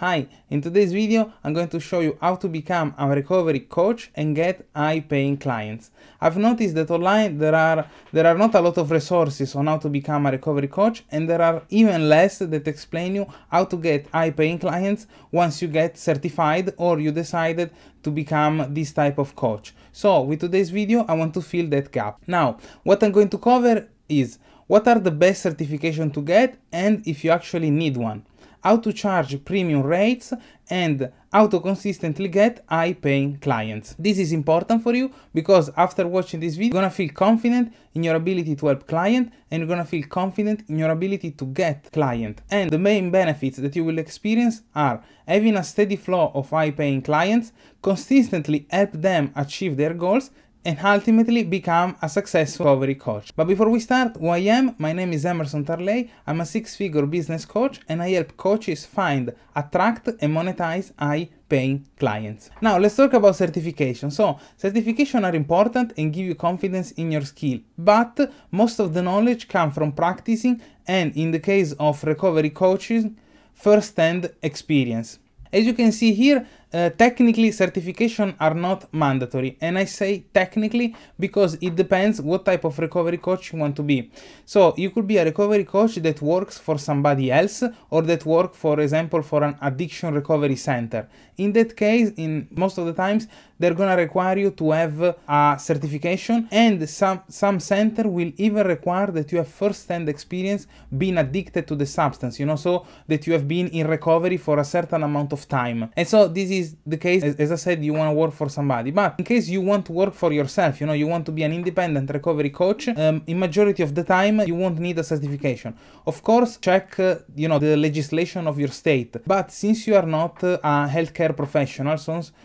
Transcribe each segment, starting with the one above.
Hi, in today's video I'm going to show you how to become a recovery coach and get high paying clients. I've noticed that online there are there are not a lot of resources on how to become a recovery coach and there are even less that explain you how to get high paying clients once you get certified or you decided to become this type of coach. So with today's video I want to fill that gap. Now, what I'm going to cover is what are the best certification to get and if you actually need one how to charge premium rates and how to consistently get high paying clients. This is important for you because after watching this video, you're gonna feel confident in your ability to help client and you're gonna feel confident in your ability to get client. And the main benefits that you will experience are having a steady flow of high paying clients, consistently help them achieve their goals and ultimately become a successful recovery coach. But before we start, who I am, my name is Emerson Tarley, I'm a six-figure business coach and I help coaches find, attract and monetize high paying clients. Now let's talk about certification. So certification are important and give you confidence in your skill, but most of the knowledge come from practicing and in the case of recovery coaching, first-hand experience. As you can see here, uh, technically certification are not mandatory and i say technically because it depends what type of recovery coach you want to be so you could be a recovery coach that works for somebody else or that work for example for an addiction recovery center in that case in most of the times they're gonna require you to have a certification and some some center will even require that you have first-hand experience being addicted to the substance you know so that you have been in recovery for a certain amount of time and so this is is the case, as, as I said, you want to work for somebody. But in case you want to work for yourself, you know, you want to be an independent recovery coach, um, in majority of the time, you won't need a certification. Of course, check, uh, you know, the legislation of your state. But since you are not uh, a healthcare professional,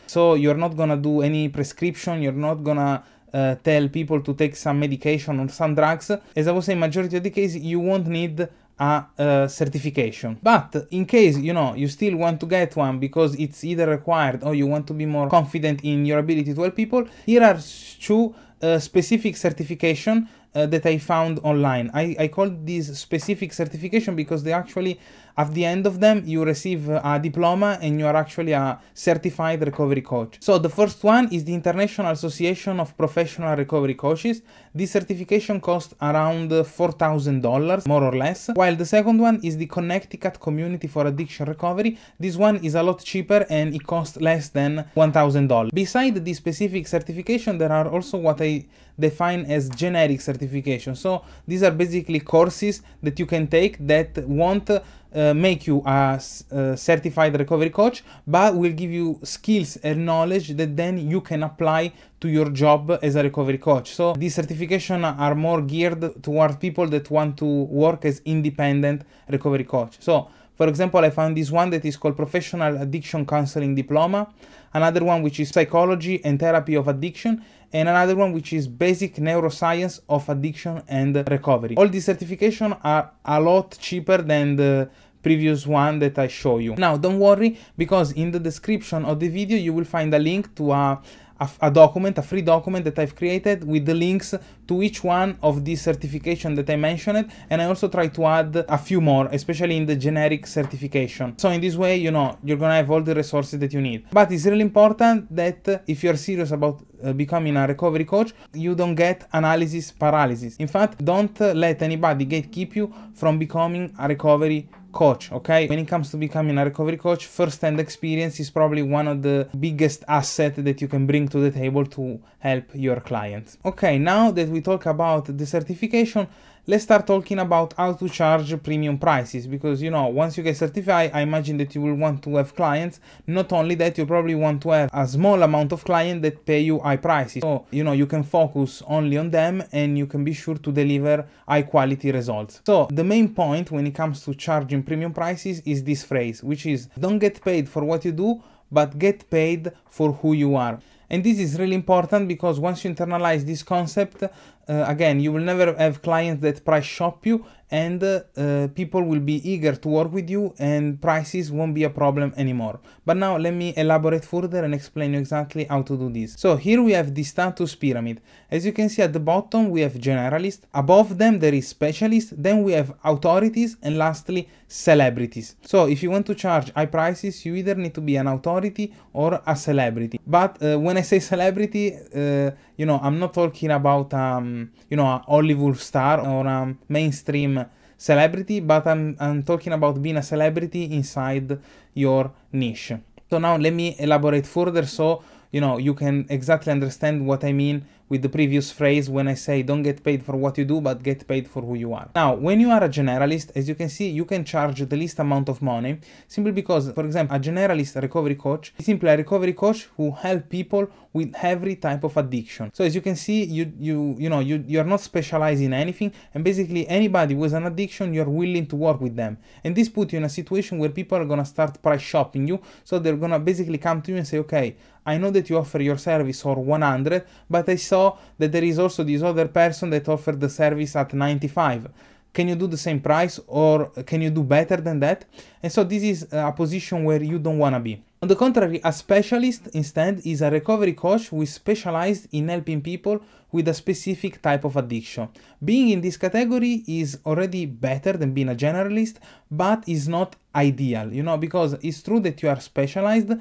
so you're not gonna do any prescription, you're not gonna uh, tell people to take some medication or some drugs. As I was saying, majority of the case, you won't need a uh, certification but in case you know you still want to get one because it's either required or you want to be more confident in your ability to help people here are two uh, specific certification uh, that I found online. I, I call these specific certification because they actually at the end of them, you receive a diploma and you are actually a certified recovery coach. So the first one is the International Association of Professional Recovery Coaches. This certification costs around $4,000, more or less, while the second one is the Connecticut Community for Addiction Recovery. This one is a lot cheaper and it costs less than $1,000. Beside this specific certification, there are also what I define as generic certification. So these are basically courses that you can take that want uh, make you a, a, certified recovery coach, but will give you skills and knowledge that then you can apply to your job as a recovery coach. So these certifications are more geared toward people that want to work as independent recovery coach. So for example, I found this one that is called Professional Addiction Counseling Diploma, another one which is Psychology and Therapy of Addiction, and another one which is Basic Neuroscience of Addiction and Recovery. All these certifications are a lot cheaper than the previous one that I show you. Now don't worry because in the description of the video you will find a link to a a, a, document, a free document that I've created with the links to each one of these certification that I mentioned and I also try to add a few more, especially in the generic certification. So in this way, you know, you're gonna have all the resources that you need. But it's really important that uh, if you're serious about uh, becoming a recovery coach, you don't get analysis paralysis. In fact, don't uh, let anybody gatekeep you from becoming a recovery coach, okay? When it comes to becoming a recovery coach, first-hand experience is probably one of the biggest asset that you can bring to the table to help your client. Okay, now that we talk about the certification, let's start talking about how to charge premium prices because you know once you get certified i imagine that you will want to have clients not only that you probably want to have a small amount of clients that pay you high prices so you know you can focus only on them and you can be sure to deliver high quality results so the main point when it comes to charging premium prices is this phrase which is don't get paid for what you do but get paid for who you are and this is really important because once you internalize this concept, uh, again, you will never have clients that price shop you and uh, people will be eager to work with you and prices won't be a problem anymore. But now let me elaborate further and explain you exactly how to do this. So here we have the status pyramid. As you can see at the bottom we have generalist, above them there is specialist, then we have authorities and lastly celebrities. So if you want to charge high prices you either need to be an authority or a celebrity. But uh, when I say celebrity, uh, you know, I'm not talking about, um, you know, a Hollywood star or a um, mainstream celebrity, but I'm, I'm talking about being a celebrity inside your niche. So now let me elaborate further so you know you can exactly understand what I mean with the previous phrase when I say don't get paid for what you do, but get paid for who you are. Now, when you are a generalist, as you can see, you can charge the least amount of money simply because, for example, a generalist recovery coach is simply a recovery coach who help people with every type of addiction. So as you can see, you you you know you you are not specialized in anything, and basically anybody with an addiction, you're willing to work with them. And this puts you in a situation where people are gonna start price shopping you, so they're gonna basically come to you and say, okay, I know that you offer your service for 100, but I saw saw that there is also this other person that offered the service at 95 can you do the same price or can you do better than that and so this is a position where you don't want to be on the contrary a specialist instead is a recovery coach who is specialized in helping people with a specific type of addiction being in this category is already better than being a generalist but is not ideal you know because it's true that you are specialized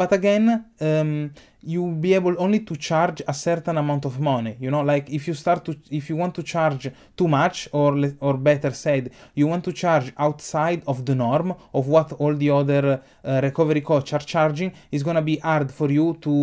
but again um, you will be able only to charge a certain amount of money you know like if you start to if you want to charge too much or or better said you want to charge outside of the norm of what all the other uh, recovery coach are charging is going to be hard for you to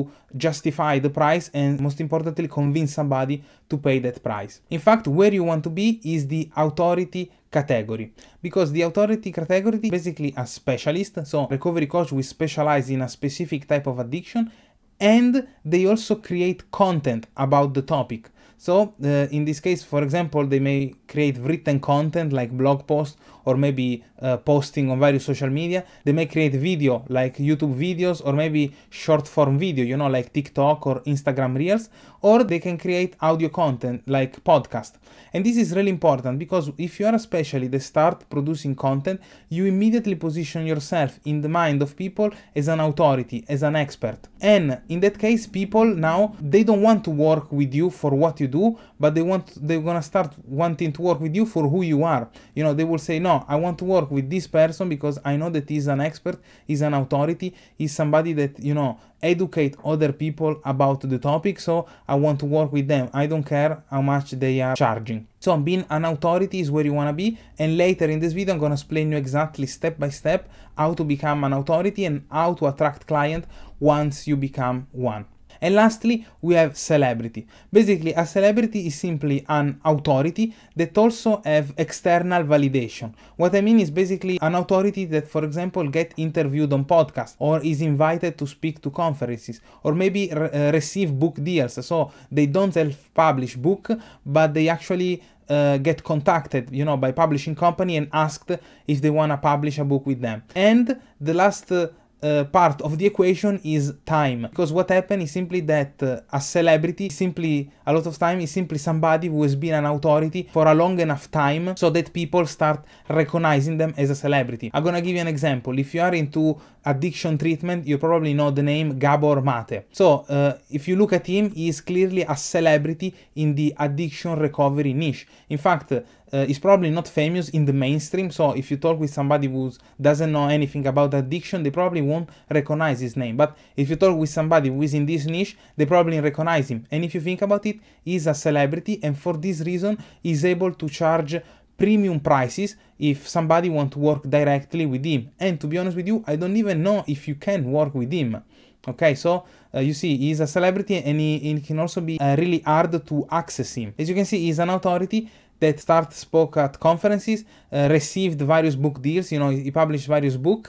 justify the price and most importantly convince somebody to pay that price in fact where you want to be is the authority category because the authority category is basically a specialist so recovery coach we specialize in a specific type of addiction and they also create content about the topic. So uh, in this case, for example, they may create written content like blog posts or maybe uh, posting on various social media. They may create video like YouTube videos or maybe short form video, you know, like TikTok or Instagram Reels, or they can create audio content like podcast. And this is really important because if you are especially the start producing content, you immediately position yourself in the mind of people as an authority, as an expert. And in that case, people now they don't want to work with you for what you do, but they want they're gonna start wanting to work with you for who you are. You know, they will say, no, I want to work with this person because I know that he's an expert, he's an authority, he's somebody that, you know, educate other people about the topic, so I want to work with them. I don't care how much they are charging. So being an authority is where you want to be and later in this video I'm going to explain you exactly step by step how to become an authority and how to attract client once you become one. And lastly, we have celebrity. Basically, a celebrity is simply an authority that also have external validation. What I mean is basically an authority that, for example, get interviewed on podcasts or is invited to speak to conferences or maybe re uh, receive book deals. So they don't self-publish book, but they actually uh, get contacted, you know, by publishing company and asked if they want to publish a book with them. And the last uh, uh, part of the equation is time because what happened is simply that uh, a celebrity simply a lot of time is simply somebody who has been an authority for a long enough time so that people start recognizing them as a celebrity i'm gonna give you an example if you are into addiction treatment you probably know the name gabor mate so uh, if you look at him he is clearly a celebrity in the addiction recovery niche in fact uh, is probably not famous in the mainstream. So if you talk with somebody who doesn't know anything about addiction, they probably won't recognize his name. But if you talk with somebody who is in this niche, they probably recognize him. And if you think about it, he's a celebrity, and for this reason, is able to charge premium prices if somebody want to work directly with him. And to be honest with you, I don't even know if you can work with him. Okay, so uh, you see, he's a celebrity and he, he can also be uh, really hard to access him. As you can see, he's an authority that start spoke at conferences, uh, received various book deals. You know, he published various book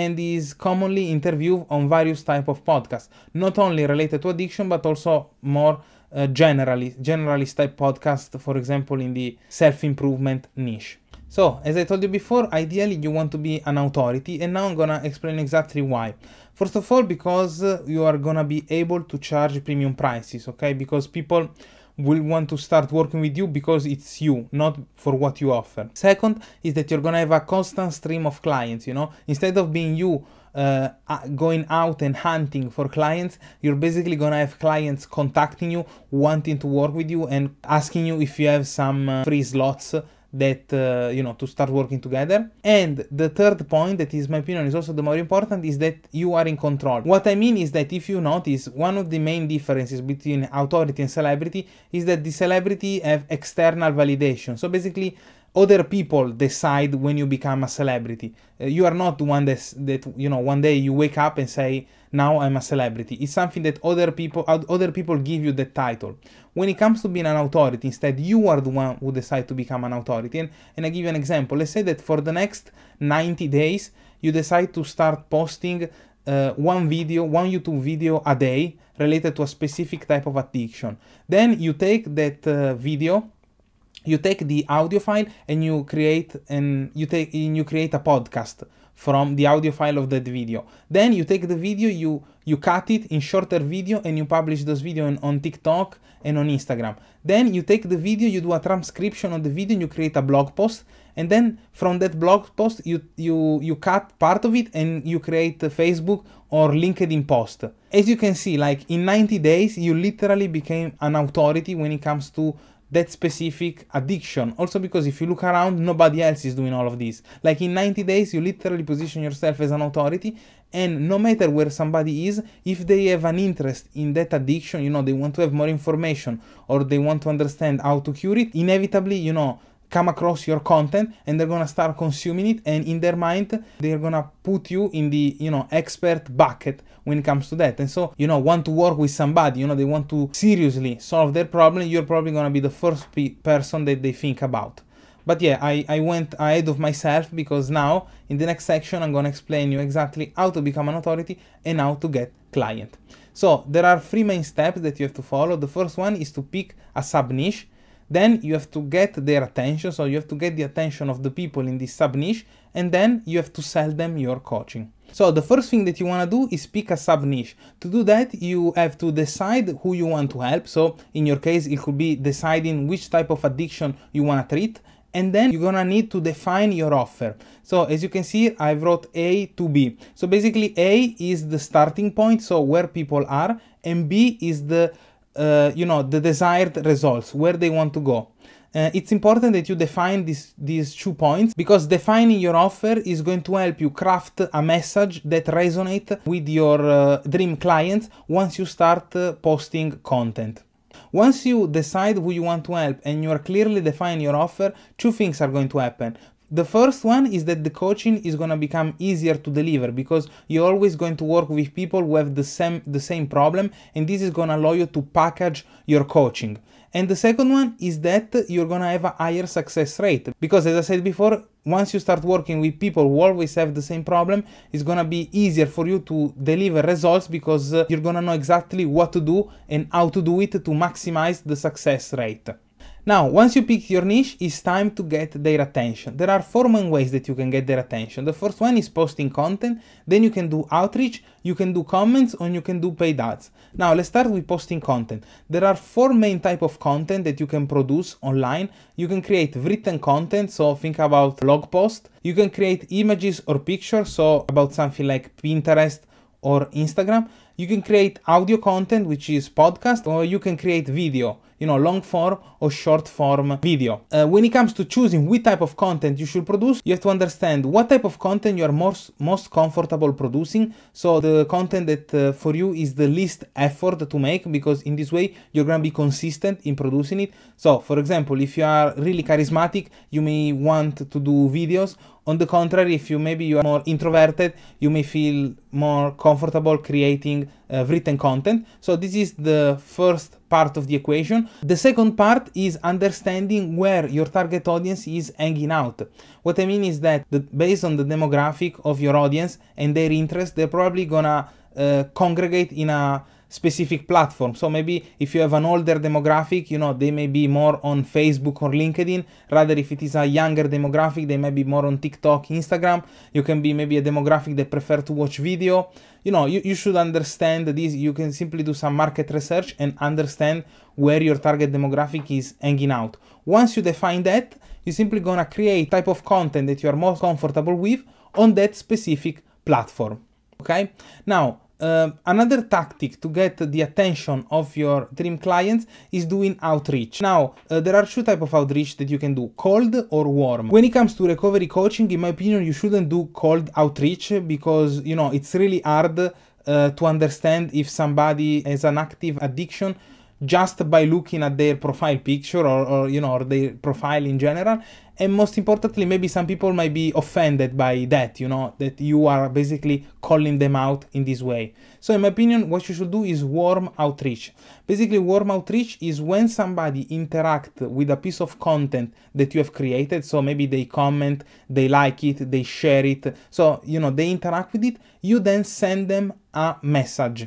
and is commonly interviewed on various type of podcasts, not only related to addiction but also more uh, generally generalist type podcast, for example, in the self improvement niche. So, as I told you before, ideally you want to be an authority, and now I'm gonna explain exactly why. First of all, because uh, you are gonna be able to charge premium prices, okay? Because people will want to start working with you because it's you, not for what you offer. Second is that you're gonna have a constant stream of clients, you know? Instead of being you uh, going out and hunting for clients, you're basically gonna have clients contacting you, wanting to work with you, and asking you if you have some uh, free slots that uh, you know to start working together and the third point that is my opinion is also the more important is that you are in control what i mean is that if you notice one of the main differences between authority and celebrity is that the celebrity have external validation so basically other people decide when you become a celebrity. Uh, you are not the one that's, that you know one day you wake up and say now I'm a celebrity. It's something that other people other people give you the title. When it comes to being an authority, instead you are the one who decide to become an authority. And, and I give you an example. Let's say that for the next 90 days you decide to start posting uh, one video, one YouTube video a day related to a specific type of addiction. Then you take that uh, video you take the audio file and you create and you take and you create a podcast from the audio file of that video then you take the video you you cut it in shorter video and you publish those video on, on tiktok and on instagram then you take the video you do a transcription of the video and you create a blog post and then from that blog post you you you cut part of it and you create a facebook or linkedin post as you can see like in 90 days you literally became an authority when it comes to that specific addiction. Also, because if you look around, nobody else is doing all of this. Like in 90 days, you literally position yourself as an authority, and no matter where somebody is, if they have an interest in that addiction, you know, they want to have more information or they want to understand how to cure it, inevitably, you know, come across your content and they're gonna start consuming it and in their mind they're gonna put you in the you know expert bucket when it comes to that and so you know want to work with somebody you know they want to seriously solve their problem you're probably gonna be the first pe person that they think about but yeah I, I went ahead of myself because now in the next section i'm gonna explain you exactly how to become an authority and how to get client so there are three main steps that you have to follow the first one is to pick a sub niche then you have to get their attention so you have to get the attention of the people in this sub niche and then you have to sell them your coaching so the first thing that you want to do is pick a sub niche. To do that, you have to decide who you want to help. So in your case, it could be deciding which type of addiction you want to treat. And then you're gonna need to define your offer. So as you can see, I have wrote A to B. So basically A is the starting point, so where people are, and B is the uh, you know the desired results where they want to go uh, it's important that you define this, these two points because defining your offer is going to help you craft a message that resonates with your uh, dream clients once you start uh, posting content once you decide who you want to help and you are clearly define your offer, two things are going to happen. The first one is that the coaching is going to become easier to deliver because you're always going to work with people who have the same the same problem and this is going to allow you to package your coaching. And the second one is that you're going to have a higher success rate because as I said before, once you start working with people who always have the same problem, it's going to be easier for you to deliver results because uh, you're going to know exactly what to do and how to do it to maximize the success rate. Now, once you pick your niche, it's time to get their attention. There are four main ways that you can get their attention. The first one is posting content, then you can do outreach, you can do comments, and you can do paid ads. Now, let's start with posting content. There are four main type of content that you can produce online. You can create written content, so think about blog post. You can create images or pictures, so about something like Pinterest or Instagram. You can create audio content, which is podcast, or you can create video you know, long form or short form video. Uh, when it comes to choosing which type of content you should produce, you have to understand what type of content you are most, most comfortable producing. So the content that uh, for you is the least effort to make because in this way you're going to be consistent in producing it. So for example, if you are really charismatic, you may want to do videos on the contrary if you maybe you are more introverted you may feel more comfortable creating uh, written content so this is the first part of the equation the second part is understanding where your target audience is hanging out what i mean is that the, based on the demographic of your audience and their interest they're probably gonna uh, congregate in a specific platform. So maybe if you have an older demographic, you know, they may be more on Facebook or LinkedIn. Rather, if it is a younger demographic, they may be more on TikTok, Instagram. You can be maybe a demographic that prefer to watch video. You know, you, you should understand this. You can simply do some market research and understand where your target demographic is hanging out. Once you define that, you're simply gonna create type of content that you are most comfortable with on that specific platform. Okay, now uh, another tactic to get the attention of your dream clients is doing outreach. Now, uh, there are two types of outreach that you can do, cold or warm. When it comes to recovery coaching, in my opinion, you shouldn't do cold outreach because, you know, it's really hard uh, to understand if somebody has an active addiction just by looking at their profile picture or, or you know or their profile in general and most importantly maybe some people might be offended by that you know that you are basically calling them out in this way so in my opinion what you should do is warm outreach basically warm outreach is when somebody interact with a piece of content that you have created so maybe they comment they like it they share it so you know they interact with it you then send them a message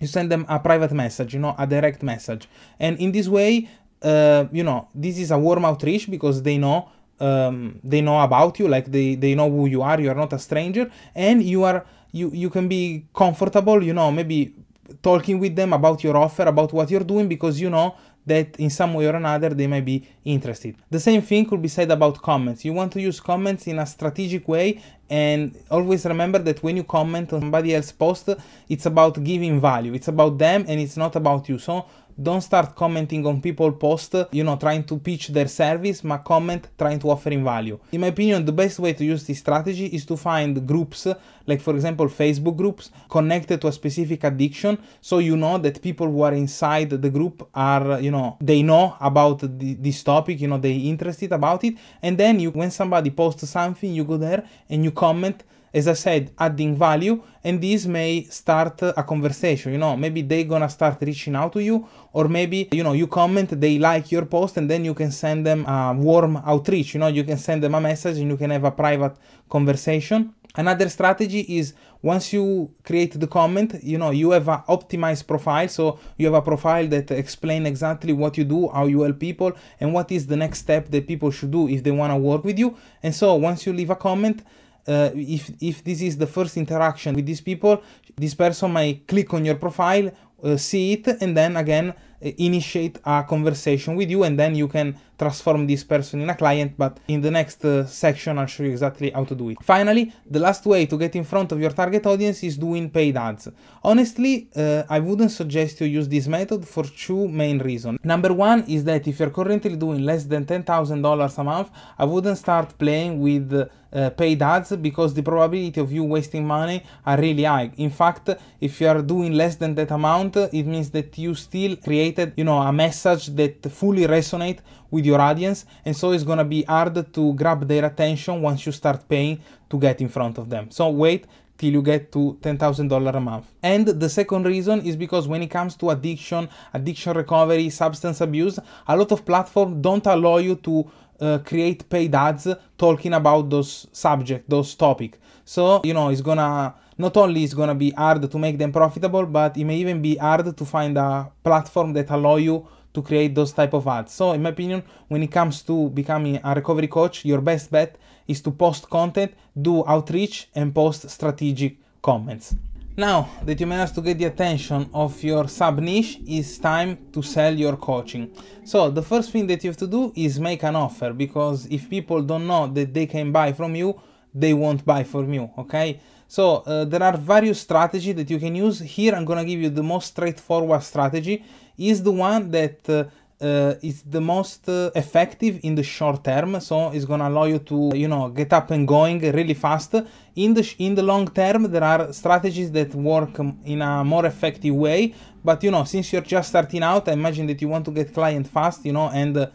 you send them a private message, you know, a direct message. And in this way, uh, you know, this is a warm outreach because they know um, they know about you, like they, they know who you are, you are not a stranger, and you are you you can be comfortable, you know, maybe talking with them about your offer, about what you're doing, because you know that in some way or another they might be interested. The same thing could be said about comments. You want to use comments in a strategic way and always remember that when you comment on somebody else's post, it's about giving value. It's about them and it's not about you. So don't start commenting on people post, you know, trying to pitch their service, but comment trying to offer in value. In my opinion, the best way to use this strategy is to find groups, like for example, Facebook groups connected to a specific addiction. So you know that people who are inside the group are, you know, they know about the, this topic, you know, they interested about it. And then you, when somebody posts something, you go there and you comment as I said, adding value, and this may start a conversation. You know, maybe they gonna start reaching out to you, or maybe you know you comment, they like your post, and then you can send them a warm outreach. You know, you can send them a message, and you can have a private conversation. Another strategy is once you create the comment, you know, you have an optimized profile. So you have a profile that explain exactly what you do, how you help people, and what is the next step that people should do if they want to work with you. And so once you leave a comment, uh, if, if this is the first interaction with these people, this person may click on your profile, uh, see it, and then again uh, initiate a conversation with you and then you can transform this person in a client but in the next uh, section I'll show you exactly how to do it. Finally the last way to get in front of your target audience is doing paid ads. Honestly uh, I wouldn't suggest you use this method for two main reasons. Number one is that if you're currently doing less than $10,000 a month I wouldn't start playing with uh, paid ads because the probability of you wasting money are really high. In fact if you are doing less than that amount it means that you still create created, you know, a message that fully resonate with your audience. And so it's gonna be hard to grab their attention once you start paying to get in front of them. So wait till you get to $10,000 a month. And the second reason is because when it comes to addiction, addiction recovery, substance abuse, a lot of platforms don't allow you to uh, create paid ads talking about those subject, those topic. So, you know, it's gonna not only is gonna be hard to make them profitable, but it may even be hard to find a platform that allow you to create those type of ads. So in my opinion, when it comes to becoming a recovery coach, your best bet is to post content, do outreach and post strategic comments. Now that you managed to get the attention of your sub niche, it's time to sell your coaching. So the first thing that you have to do is make an offer because if people don't know that they can buy from you, they won't buy from you, okay? So uh, there are various strategies that you can use. Here I'm gonna give you the most straightforward strategy is the one that uh, uh, is the most uh, effective in the short term. So it's gonna allow you to you know get up and going really fast. In the in the long term, there are strategies that work in a more effective way. But you know, since you're just starting out, I imagine that you want to get client fast. You know and uh,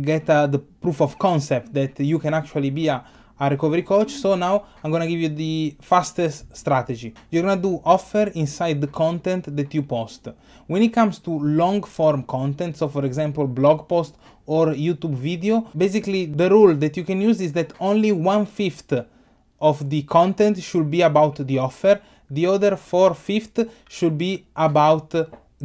get uh, the proof of concept that you can actually be a a recovery coach. So now I'm gonna give you the fastest strategy. You're gonna do offer inside the content that you post. When it comes to long form content, so for example, blog post or YouTube video, basically the rule that you can use is that only one fifth of the content should be about the offer. The other four fifth should be about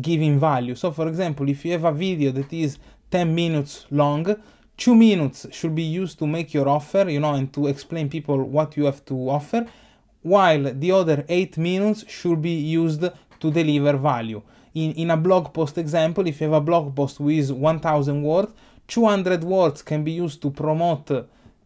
giving value. So for example, if you have a video that is 10 minutes long, two minutes should be used to make your offer you know and to explain people what you have to offer while the other eight minutes should be used to deliver value in, in a blog post example if you have a blog post with 1000 words 200 words can be used to promote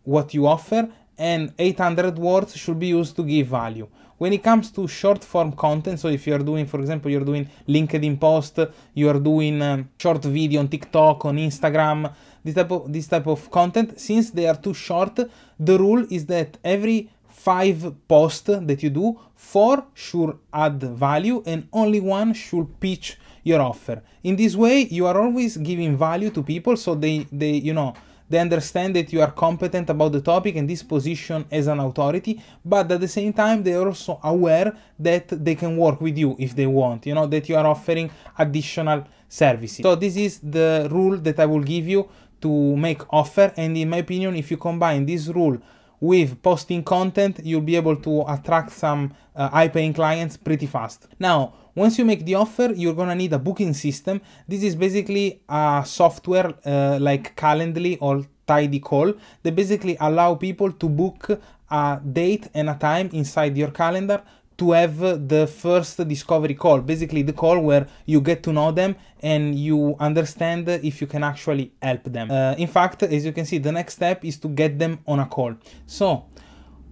what you offer and 800 words should be used to give value when it comes to short form content so if you're doing for example you're doing linkedin post you're doing um, short video on tiktok on instagram this type of this type of content since they are too short the rule is that every five posts that you do four should add value and only one should pitch your offer in this way you are always giving value to people so they they you know they understand that you are competent about the topic and this position as an authority but at the same time they are also aware that they can work with you if they want you know that you are offering additional services so this is the rule that i will give you to make offer and in my opinion if you combine this rule with posting content you'll be able to attract some uh, high paying clients pretty fast. Now once you make the offer, you're gonna need a booking system. This is basically a software uh, like Calendly or Tidy Call that basically allow people to book a date and a time inside your calendar to have the first discovery call, basically the call where you get to know them and you understand if you can actually help them. Uh, in fact, as you can see, the next step is to get them on a call. So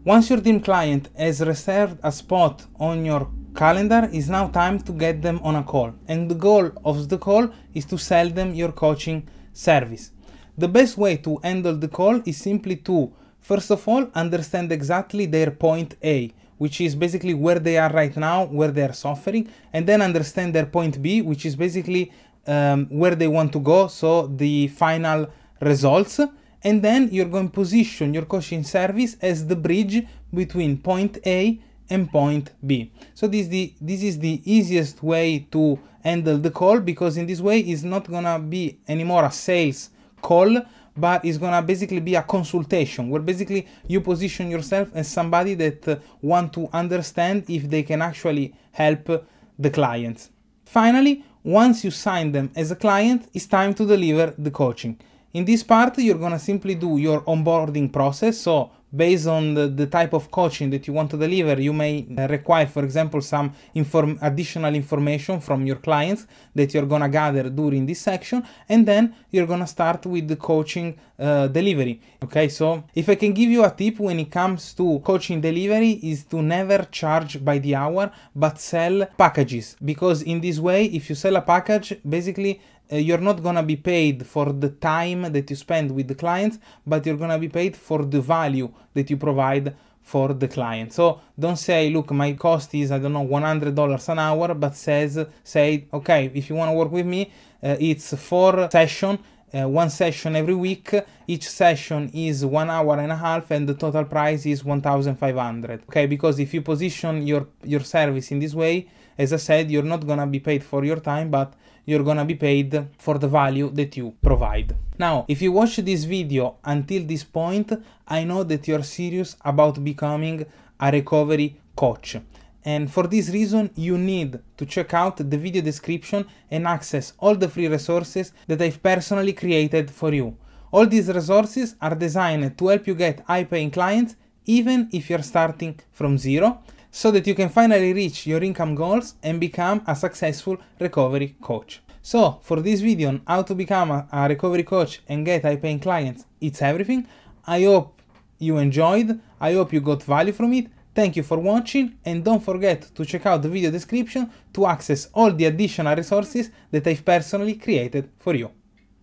once your dream client has reserved a spot on your calendar, it's now time to get them on a call. And the goal of the call is to sell them your coaching service. The best way to handle the call is simply to First of all, understand exactly their point A which is basically where they are right now, where they are suffering, and then understand their point B, which is basically um, where they want to go, so the final results. And then you're going to position your coaching service as the bridge between point A and point B. So this, the, this is the easiest way to handle the call because in this way it's not gonna be anymore a sales call but it's gonna basically be a consultation where basically you position yourself as somebody that uh, want to understand if they can actually help the client. Finally, once you sign them as a client, it's time to deliver the coaching. In this part, you're gonna simply do your onboarding process, so based on the, the, type of coaching that you want to deliver you may require for example some inform additional information from your clients that you're gonna gather during this section and then you're gonna start with the coaching uh, delivery okay so if i can give you a tip when it comes to coaching delivery is to never charge by the hour but sell packages because in this way if you sell a package basically uh, you're not gonna be paid for the time that you spend with the clients, but you're gonna be paid for the value that you provide for the client. So don't say, look, my cost is, I don't know, $100 an hour, but says, say, okay, if you want to work with me, uh, it's four session, uh, one session every week. Each session is one hour and a half and the total price is 1,500. Okay, because if you position your, your service in this way, as I said, you're not going to be paid for your time, but you're gonna be paid for the value that you provide. Now, if you watch this video until this point, I know that you're serious about becoming a recovery coach. And for this reason, you need to check out the video description and access all the free resources that I've personally created for you. All these resources are designed to help you get high paying clients even if you're starting from zero so that you can finally reach your income goals and become a successful recovery coach. So for this video on how to become a, a recovery coach and get high paying clients, it's everything. I hope you enjoyed, I hope you got value from it. Thank you for watching and don't forget to check out the video description to access all the additional resources that I've personally created for you.